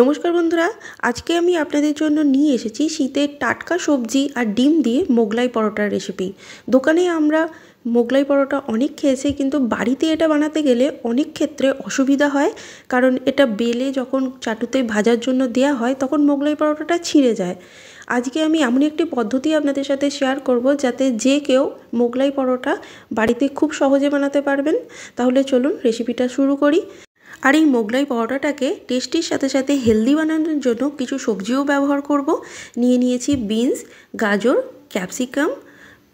নমস্কার বন্ধুরা আজকে আমি আপনাদের জন্য নিয়ে এসেছি শীতের টাটকা সবজি আর ডিম দিয়ে মোগলাই পরোটার রেসিপি দোকানে আমরা মোগলাই পরোটা অনেক খেয়েছি কিন্তু বাড়িতে এটা বানাতে গেলে অনেক ক্ষেত্রে অসুবিধা হয় কারণ এটা বেলে যখন চাটুতে ভাজার জন্য দেয়া হয় তখন মোগলাই পরোটাটা ছিঁড়ে যায় আজকে আমি এমন একটি পদ্ধতি আপনাদের সাথে শেয়ার করব যাতে যে কেউ মোগলাই পরোটা বাড়িতে খুব সহজে বানাতে পারবেন তাহলে চলুন রেসিপিটা শুরু করি আর এই মোগলাই পরোটাটাকে টেস্টির সাথে সাথে হেলদি বানানোর জন্য কিছু সবজিও ব্যবহার করব নিয়ে নিয়েছি বিনস গাজর ক্যাপসিকাম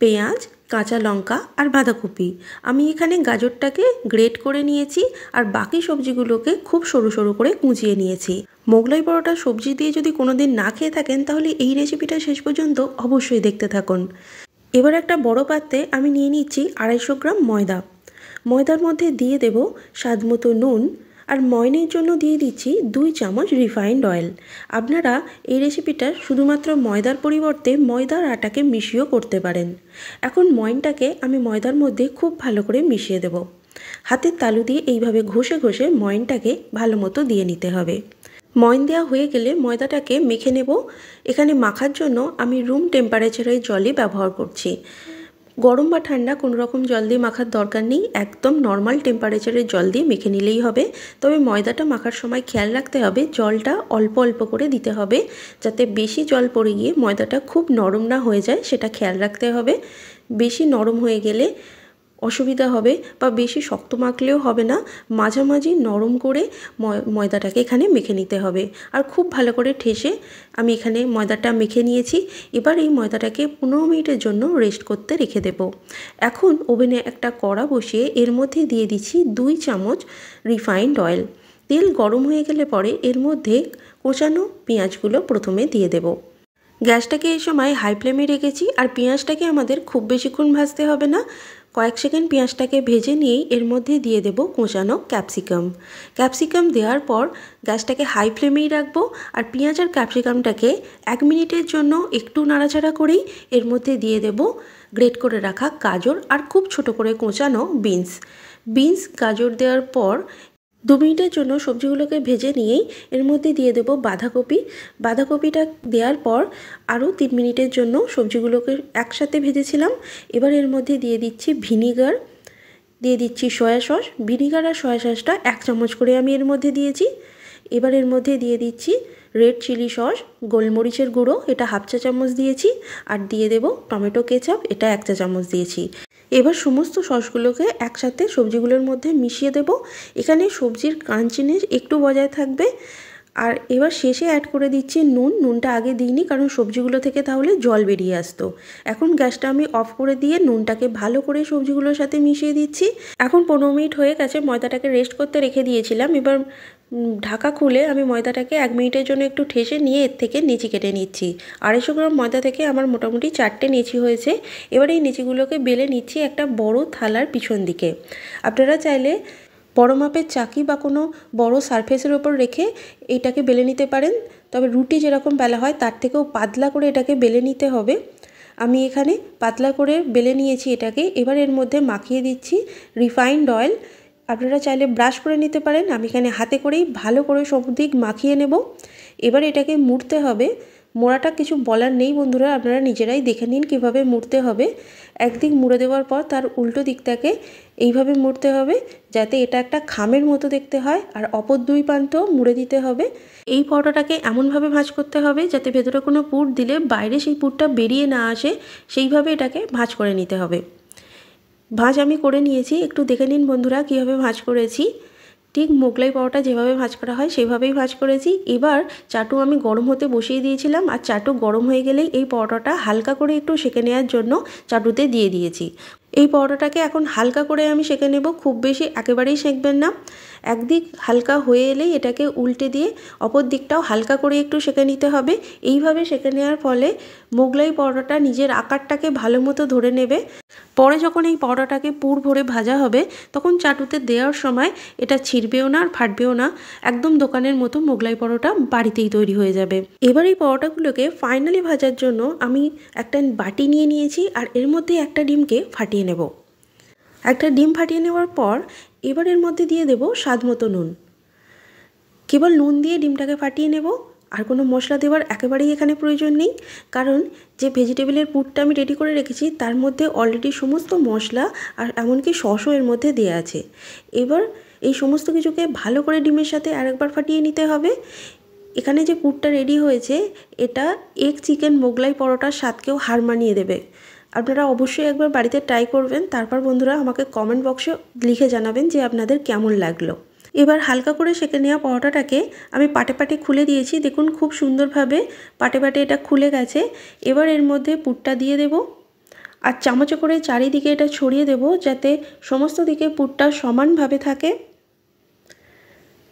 পেঁয়াজ কাঁচা লঙ্কা আর বাঁধাকপি আমি এখানে গাজরটাকে গ্রেট করে নিয়েছি আর বাকি সবজিগুলোকে খুব সরু সরু করে কুঁচিয়ে নিয়েছি মোগলাই পরোটা সবজি দিয়ে যদি কোনো দিন না খেয়ে থাকেন তাহলে এই রেসিপিটা শেষ পর্যন্ত অবশ্যই দেখতে থাকুন এবার একটা বড় পাত্রে আমি নিয়ে নিচ্ছি আড়াইশো গ্রাম ময়দা ময়দার মধ্যে দিয়ে দেব স্বাদ নুন আর ময়নের জন্য দিয়ে দিচ্ছি দুই চামচ রিফাইন্ড অয়েল আপনারা এই রেসিপিটা শুধুমাত্র ময়দার পরিবর্তে ময়দার আটাকে মিশিয়েও করতে পারেন এখন ময়নটাকে আমি ময়দার মধ্যে খুব ভালো করে মিশিয়ে দেব হাতের তালু দিয়ে এইভাবে ঘষে ঘষে ময়নটাকে ভালো মতো দিয়ে নিতে হবে ময়ন দেওয়া হয়ে গেলে ময়দাটাকে মেখে নেব এখানে মাখার জন্য আমি রুম টেম্পারেচারের জলই ব্যবহার করছি গরম বা ঠান্ডা কোনো রকম জল দিয়ে মাখার দরকার নেই একদম নর্মাল টেম্পারেচারের জল দিয়ে মেখে নিলেই হবে তবে ময়দাটা মাখার সময় খেয়াল রাখতে হবে জলটা অল্প অল্প করে দিতে হবে যাতে বেশি জল পড়ে গিয়ে ময়দাটা খুব নরম না হয়ে যায় সেটা খেয়াল রাখতে হবে বেশি নরম হয়ে গেলে অসুবিধা হবে বা বেশি শক্ত মাখলেও হবে না মাঝামাঝি নরম করে ময়দাটাকে এখানে মেখে নিতে হবে আর খুব ভালো করে ঠেসে আমি এখানে ময়দাটা মেখে নিয়েছি এবার এই ময়দাটাকে পনেরো মিনিটের জন্য রেস্ট করতে রেখে দেব এখন ওভেনে একটা কড়া বসিয়ে এর মধ্যে দিয়ে দিচ্ছি দুই চামচ রিফাইন্ড অয়েল তেল গরম হয়ে গেলে পরে এর মধ্যে কোচানো পেঁয়াজগুলো প্রথমে দিয়ে দেব গ্যাসটাকে এই সময় হাই ফ্লেমে রেখেছি আর পেঁয়াজটাকে আমাদের খুব বেশিক্ষণ ভাজতে হবে না কয়েক সেকেন্ড পেঁয়াজটাকে ভেজে নিয়েই এর মধ্যে দিয়ে দেব কোঁচানো ক্যাপসিকাম ক্যাপসিকাম দেওয়ার পর গ্যাসটাকে হাই ফ্লেমেই রাখবো আর পেঁয়াজ আর ক্যাপসিকামটাকে এক মিনিটের জন্য একটু নাড়াচাড়া করেই এর মধ্যে দিয়ে দেব গ্রেট করে রাখা গাজর আর খুব ছোট করে কোঁচানো বিনস বিনস গাজর দেওয়ার পর দু মিনিটের জন্য সবজিগুলোকে ভেজে নিয়েই এর মধ্যে দিয়ে দেবো বাঁধাকপি বাঁধাকপিটা দেওয়ার পর আরও তিন মিনিটের জন্য সবজিগুলোকে একসাথে ভেজেছিলাম এবার এর মধ্যে দিয়ে দিচ্ছি ভিনিগার দিয়ে দিচ্ছি সয়া সস ভিনিগার আর সয়া সসটা এক চামচ করে আমি এর মধ্যে দিয়েছি এবার এর মধ্যে দিয়ে দিচ্ছি রেড চিলি সস গোলমরিচের গুঁড়ো এটা হাফ চা চামচ দিয়েছি আর দিয়ে দেব টমেটো কেচাপ এটা এক চা চামচ দিয়েছি এবার সমস্ত সসগুলোকে একসাথে সবজিগুলোর মধ্যে মিশিয়ে দেব এখানে সবজির ক্রাঞ্চিনেস একটু বজায় থাকবে আর এবার শেষে অ্যাড করে দিচ্ছি নুন নুনটা আগে দিইনি কারণ সবজিগুলো থেকে তাহলে জল বেরিয়ে আসতো এখন গ্যাসটা আমি অফ করে দিয়ে নুনটাকে ভালো করে সবজিগুলোর সাথে মিশিয়ে দিচ্ছি এখন পনেরো মিনিট হয়ে গেছে ময়দাটাকে রেস্ট করতে রেখে দিয়েছিলাম এবার ঢাকা খুলে আমি ময়দাটাকে এক মিনিটের জন্য একটু ঠেসে নিয়ে এর থেকে নিচি কেটে নিচ্ছি আড়াইশো গ্রাম ময়দা থেকে আমার মোটামুটি চারটে নিচি হয়েছে এবার এই নিচিগুলোকে বেলে নিচ্ছি একটা বড় থালার পিছন দিকে আপনারা চাইলে বড় মাপের চাকি বা কোনো বড় সারফেসের ওপর রেখে এটাকে বেলে নিতে পারেন তবে রুটি যেরকম বেলা হয় তার থেকেও পাতলা করে এটাকে বেলে নিতে হবে আমি এখানে পাতলা করে বেলে নিয়েছি এটাকে এবার এর মধ্যে মাখিয়ে দিচ্ছি রিফাইন্ড অয়েল আপনারা চাইলে ব্রাশ করে নিতে পারেন আমি এখানে হাতে করেই ভালো করে সব দিক মাখিয়ে নেব এবার এটাকে মুড়তে হবে মোড়াটা কিছু বলার নেই বন্ধুরা আপনারা নিজেরাই দেখে নিন কীভাবে মুড়তে হবে একদিক মুড়ে দেওয়ার পর তার উল্টো দিকটাকে এইভাবে মুড়তে হবে যাতে এটা একটা খামের মতো দেখতে হয় আর অপর দুই প্রান্ত মুড়ে দিতে হবে এই পরোটাটাকে এমনভাবে ভাঁজ করতে হবে যাতে ভেতরে কোনো পুর দিলে বাইরে সেই পুরটা বেরিয়ে না আসে সেইভাবে এটাকে ভাঁজ করে নিতে হবে ভাঁজ আমি করে নিয়েছি একটু দেখে নিন বন্ধুরা কীভাবে ভাঁজ করেছি ঠিক মোগলাই পাওয়াটা যেভাবে ভাঁজ করা হয় সেভাবেই ভাঁজ করেছি এবার চাটু আমি গরম হতে বসিয়ে দিয়েছিলাম আর চাটু গরম হয়ে গেলেই এই পরোটাটা হালকা করে একটু সেঁকে নেওয়ার জন্য চাটুতে দিয়ে দিয়েছি এই পরোটাটাকে এখন হালকা করে আমি সেঁকে নেব খুব বেশি একেবারেই সেঁকবেন না একদিক হালকা হয়ে এলেই এটাকে উল্টে দিয়ে অপর দিকটাও হালকা করে একটু সেঁকে নিতে হবে এইভাবে সেঁকে নেওয়ার ফলে মোগলাই পরোটাটা নিজের আকারটাকে ভালো মতো ধরে নেবে পরে যখন এই পরোটাটাকে পুর ভরে ভাজা হবে তখন চাটুতে দেওয়ার সময় এটা ছিঁড়বেও না আর ফাটবেও না একদম দোকানের মতো মোগলাই পরোটা বাড়িতেই তৈরি হয়ে যাবে এবার এই পরোটাগুলোকে ফাইনালি ভাজার জন্য আমি একটা বাটি নিয়ে নিয়েছি আর এর মধ্যে একটা ডিমকে ফাটিয়ে নেব একটা ডিম ফাটিয়ে নেওয়ার পর এবার এর মধ্যে দিয়ে দেব স্বাদ মতো নুন কেবল নুন দিয়ে ডিমটাকে ফাটিয়ে নেব আর কোনো মশলা দেওয়ার একেবারেই এখানে প্রয়োজন নেই কারণ যে ভেজিটেবলের পুরটা আমি রেডি করে রেখেছি তার মধ্যে অলরেডি সমস্ত মশলা আর এমনকি সসও এর মধ্যে দেওয়া আছে এবার এই সমস্ত কিছুকে ভালো করে ডিমের সাথে আরেকবার ফাটিয়ে নিতে হবে এখানে যে পুরটা রেডি হয়েছে এটা এক চিকেন মোগলাই পরোটার স্বাদকেও হার মানিয়ে দেবে আপনারা অবশ্যই একবার বাড়িতে ট্রাই করবেন তারপর বন্ধুরা আমাকে কমেন্ট বক্সে লিখে জানাবেন যে আপনাদের কেমন লাগলো এবার হালকা করে সেঁকে নেওয়া পরোটাটাকে আমি পাটে পাটে খুলে দিয়েছি দেখুন খুব সুন্দরভাবে পাটে পাটে এটা খুলে গেছে এবার এর মধ্যে পুটটা দিয়ে দেব আর চামচে করে চারিদিকে এটা ছড়িয়ে দেব যাতে সমস্ত দিকে পুটটা সমানভাবে থাকে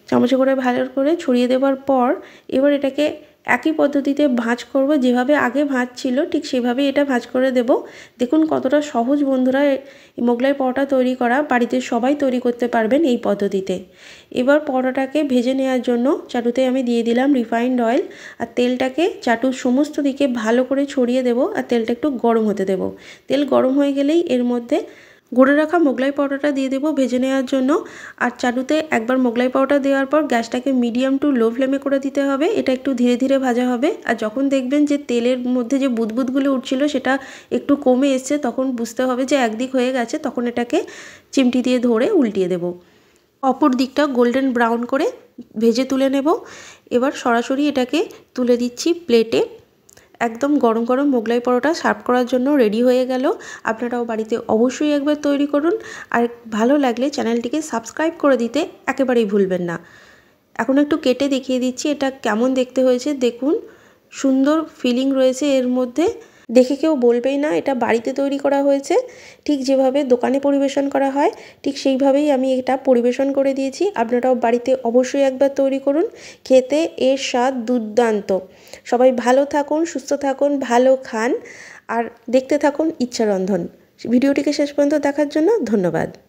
চামচে করে ভালো করে ছড়িয়ে দেওয়ার পর এবার এটাকে একই পদ্ধতিতে ভাঁজ করব যেভাবে আগে ভাঁজ ছিল ঠিক সেভাবে এটা ভাঁজ করে দেব দেখুন কতটা সহজ বন্ধুরা মোগলাই পরোটা তৈরি করা বাড়িতে সবাই তৈরি করতে পারবেন এই পদ্ধতিতে এবার পরোটাকে ভেজে নেওয়ার জন্য চাটুতে আমি দিয়ে দিলাম রিফাইন্ড অয়েল আর তেলটাকে চাটুর সমস্ত দিকে ভালো করে ছড়িয়ে দেব আর তেলটা একটু গরম হতে দেব তেল গরম হয়ে গেলেই এর মধ্যে গুঁড়ে রাখা মোগলাই পাউডারটা দিয়ে দেবো ভেজে নেওয়ার জন্য আর চারুতে একবার মোগলাই পাউডার দেওয়ার পর গ্যাসটাকে মিডিয়াম টু লো ফ্লেমে করে দিতে হবে এটা একটু ধীরে ধীরে ভাজা হবে আর যখন দেখবেন যে তেলের মধ্যে যে বুদবুদগুলো উঠছিল সেটা একটু কমে এসছে তখন বুঝতে হবে যে একদিক হয়ে গেছে তখন এটাকে চিমটি দিয়ে ধরে উল্টিয়ে দেব অপর দিকটা গোল্ডেন ব্রাউন করে ভেজে তুলে নেব এবার সরাসরি এটাকে তুলে দিচ্ছি প্লেটে একদম গরম গরম মোগলাই পরোটা সার্ভ করার জন্য রেডি হয়ে গেল আপনারাও বাড়িতে অবশ্যই একবার তৈরি করুন আর ভালো লাগলে চ্যানেলটিকে সাবস্ক্রাইব করে দিতে একেবারেই ভুলবেন না এখন একটু কেটে দেখিয়ে দিচ্ছি এটা কেমন দেখতে হয়েছে দেখুন সুন্দর ফিলিং রয়েছে এর মধ্যে দেখে কেউ বলবেই না এটা বাড়িতে তৈরি করা হয়েছে ঠিক যেভাবে দোকানে পরিবেশন করা হয় ঠিক সেইভাবেই আমি এটা পরিবেশন করে দিয়েছি আপনারাও বাড়িতে অবশ্যই একবার তৈরি করুন খেতে এর স্বাদ দুর্দান্ত সবাই ভালো থাকুন সুস্থ থাকুন ভালো খান আর দেখতে থাকুন ইচ্ছারন্ধন ভিডিওটিকে শেষ পর্যন্ত দেখার জন্য ধন্যবাদ